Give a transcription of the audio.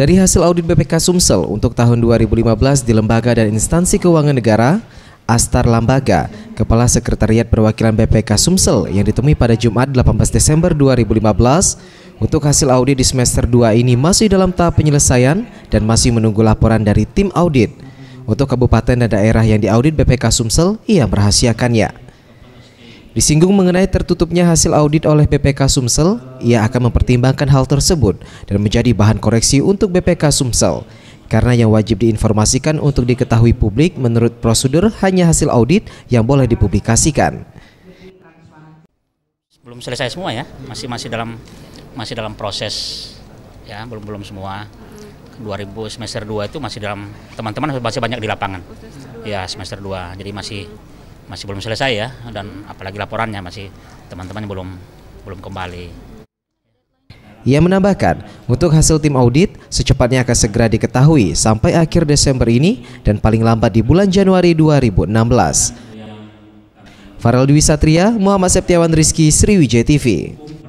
Dari hasil audit BPK Sumsel untuk tahun 2015 di Lembaga dan Instansi Keuangan Negara, Astar Lambaga, Kepala Sekretariat Perwakilan BPK Sumsel yang ditemui pada Jumat 18 Desember 2015, untuk hasil audit di semester 2 ini masih dalam tahap penyelesaian dan masih menunggu laporan dari tim audit. Untuk kabupaten dan daerah yang diaudit BPK Sumsel, ia merahasiakannya. Disinggung mengenai tertutupnya hasil audit oleh BPK Sumsel, ia akan mempertimbangkan hal tersebut dan menjadi bahan koreksi untuk BPK Sumsel. Karena yang wajib diinformasikan untuk diketahui publik menurut prosedur hanya hasil audit yang boleh dipublikasikan. Belum selesai semua ya, masih masih dalam masih dalam proses ya, belum belum semua. 2000 semester 2 itu masih dalam teman-teman masih banyak di lapangan. Ya, semester 2. Jadi masih masih belum selesai ya dan apalagi laporannya masih teman-teman belum belum kembali. Ia menambahkan, untuk hasil tim audit, secepatnya akan segera diketahui sampai akhir Desember ini dan paling lambat di bulan Januari 2016. Farel Dwi Satria, Muhammad Septiawan Rizki, Sriwijaya TV.